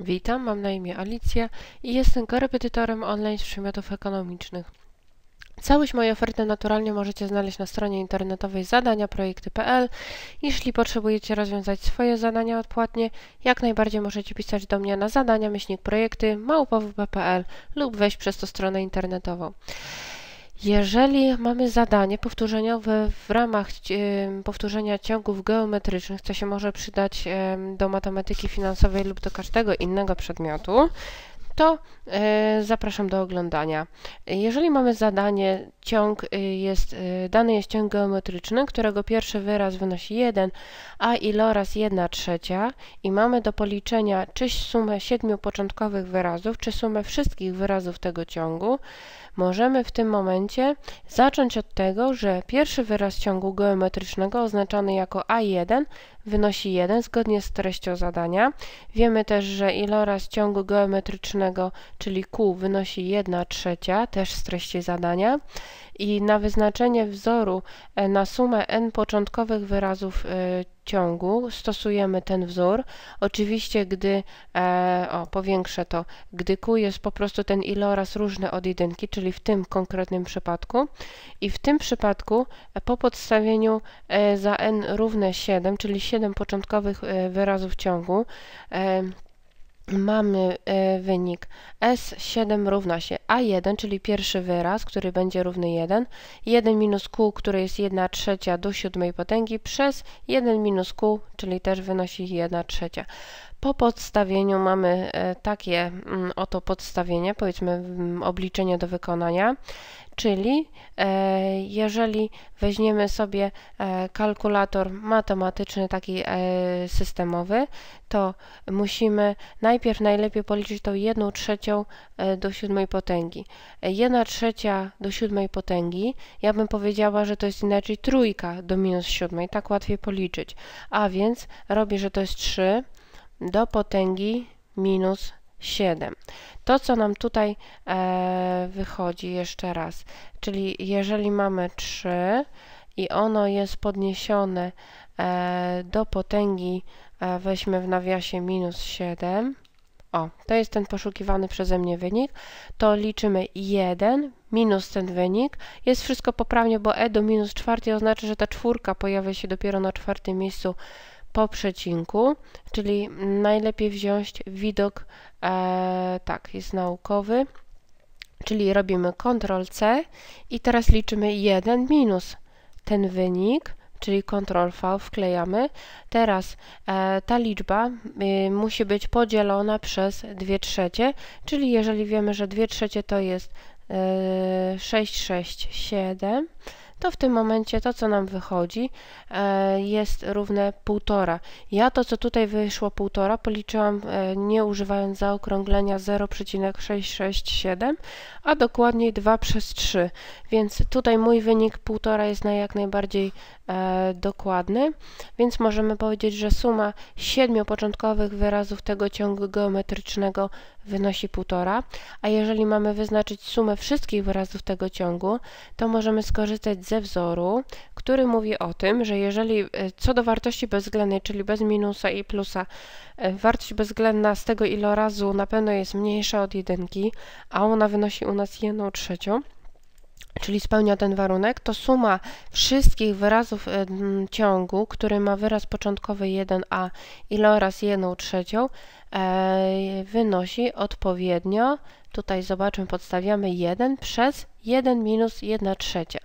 Witam, mam na imię Alicja i jestem korepetytorem online z przymiotów ekonomicznych. Całość mojej oferty naturalnie możecie znaleźć na stronie internetowej zadaniaprojekty.pl. Jeśli potrzebujecie rozwiązać swoje zadania odpłatnie, jak najbardziej możecie pisać do mnie na zadania projekty lub wejść przez to stronę internetową. Jeżeli mamy zadanie powtórzeniowe w ramach powtórzenia ciągów geometrycznych, co się może przydać do matematyki finansowej lub do każdego innego przedmiotu, to e, zapraszam do oglądania. Jeżeli mamy zadanie, ciąg y, jest, y, dany jest ciąg geometryczny, którego pierwszy wyraz wynosi 1, a iloraz 1 trzecia i mamy do policzenia czy sumę siedmiu początkowych wyrazów, czy sumę wszystkich wyrazów tego ciągu, możemy w tym momencie zacząć od tego, że pierwszy wyraz ciągu geometrycznego oznaczany jako A1 wynosi 1 zgodnie z treścią zadania. Wiemy też, że iloraz ciągu geometrycznego, czyli Q, wynosi 1 trzecia, też z treści zadania. I na wyznaczenie wzoru e, na sumę n początkowych wyrazów e, ciągu stosujemy ten wzór. Oczywiście, gdy, e, o, powiększę to, gdy Q jest po prostu ten iloraz różny od jedynki, czyli w tym konkretnym przypadku. I w tym przypadku e, po podstawieniu e, za n równe 7, czyli 7 początkowych e, wyrazów ciągu, e, mamy y, wynik S7 równa się A1, czyli pierwszy wyraz, który będzie równy 1, 1 minus Q, który jest 1 trzecia do siódmej potęgi, przez 1 minus Q, czyli też wynosi 1 trzecia. Po podstawieniu mamy e, takie mm, oto podstawienie, powiedzmy mm, obliczenie do wykonania, czyli e, jeżeli weźmiemy sobie e, kalkulator matematyczny, taki systemowy, to musimy najpierw najlepiej policzyć tą 1 trzecią do siódmej potęgi. 1 trzecia do siódmej potęgi, ja bym powiedziała, że to jest inaczej trójka do minus siódmej, tak łatwiej policzyć. A więc robię, że to jest 3 do potęgi minus 7. To, co nam tutaj e, wychodzi jeszcze raz, czyli jeżeli mamy 3 i ono jest podniesione e, do potęgi, e, weźmy w nawiasie minus 7, o, to jest ten poszukiwany przeze mnie wynik, to liczymy 1 minus ten wynik. Jest wszystko poprawnie, bo e do minus 4 oznacza, że ta czwórka pojawia się dopiero na czwartym miejscu po przecinku, czyli najlepiej wziąć widok, e, tak, jest naukowy, czyli robimy Ctrl-C i teraz liczymy 1 minus ten wynik, czyli Ctrl-V wklejamy. Teraz e, ta liczba y, musi być podzielona przez 2 trzecie, czyli jeżeli wiemy, że 2 trzecie to jest y, 6, 6, 7, to w tym momencie to, co nam wychodzi, e, jest równe 1,5. Ja to, co tutaj wyszło 1,5, policzyłam e, nie używając zaokrąglenia 0,667, a dokładniej 2 przez 3. Więc tutaj mój wynik 1,5 jest na jak najbardziej e, dokładny, więc możemy powiedzieć, że suma siedmiu początkowych wyrazów tego ciągu geometrycznego wynosi 1,5, a jeżeli mamy wyznaczyć sumę wszystkich wyrazów tego ciągu, to możemy skorzystać z ze wzoru, który mówi o tym, że jeżeli e, co do wartości bezwzględnej, czyli bez minusa i plusa, e, wartość bezwzględna z tego ilorazu na pewno jest mniejsza od jedynki, a ona wynosi u nas 1 trzecią, czyli spełnia ten warunek, to suma wszystkich wyrazów e, ciągu, który ma wyraz początkowy 1a iloraz 1 trzecią, wynosi odpowiednio, tutaj zobaczmy, podstawiamy 1 przez 1 minus 1 trzecia.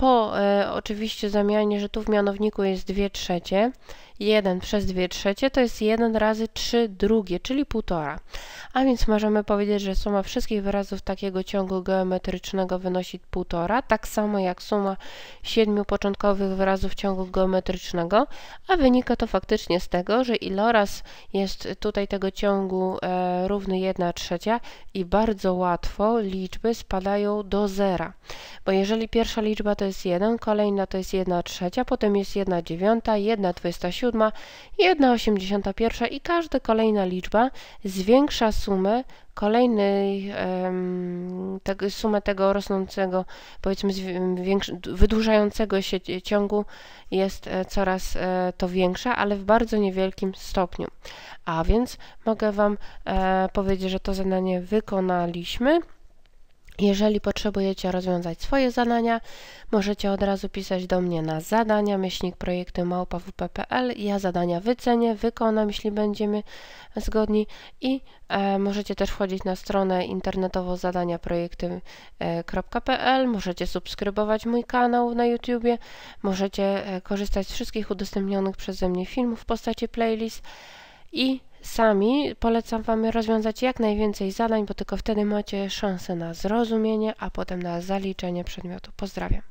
Po e, oczywiście zamianie, że tu w mianowniku jest 2 trzecie 1 przez 2 trzecie to jest 1 razy 3 drugie, czyli 1,5. A więc możemy powiedzieć, że suma wszystkich wyrazów takiego ciągu geometrycznego wynosi 1,5, tak samo jak suma 7 początkowych wyrazów ciągu geometrycznego, a wynika to faktycznie z tego, że iloraz jest tutaj tego ciągu e, równy 1 trzecia i bardzo łatwo liczby spadają do zera. Bo jeżeli pierwsza liczba to jest 1, kolejna to jest 1 trzecia, potem jest 1 dziewiąta, 1 27, 1,87 1,81 i każda kolejna liczba zwiększa sumę kolejnej te, sumę tego rosnącego, powiedzmy wydłużającego się ciągu jest e, coraz e, to większa, ale w bardzo niewielkim stopniu. A więc mogę Wam e, powiedzieć, że to zadanie wykonaliśmy. Jeżeli potrzebujecie rozwiązać swoje zadania, możecie od razu pisać do mnie na zadania, myślnik projekty małpa.wp.pl. Ja zadania wycenię, wykonam, jeśli będziemy zgodni i e, możecie też wchodzić na stronę internetową zadaniaprojekty.pl. E, możecie subskrybować mój kanał na YouTubie, możecie e, korzystać z wszystkich udostępnionych przeze mnie filmów w postaci playlist i sami polecam Wam rozwiązać jak najwięcej zadań, bo tylko wtedy macie szansę na zrozumienie, a potem na zaliczenie przedmiotu. Pozdrawiam.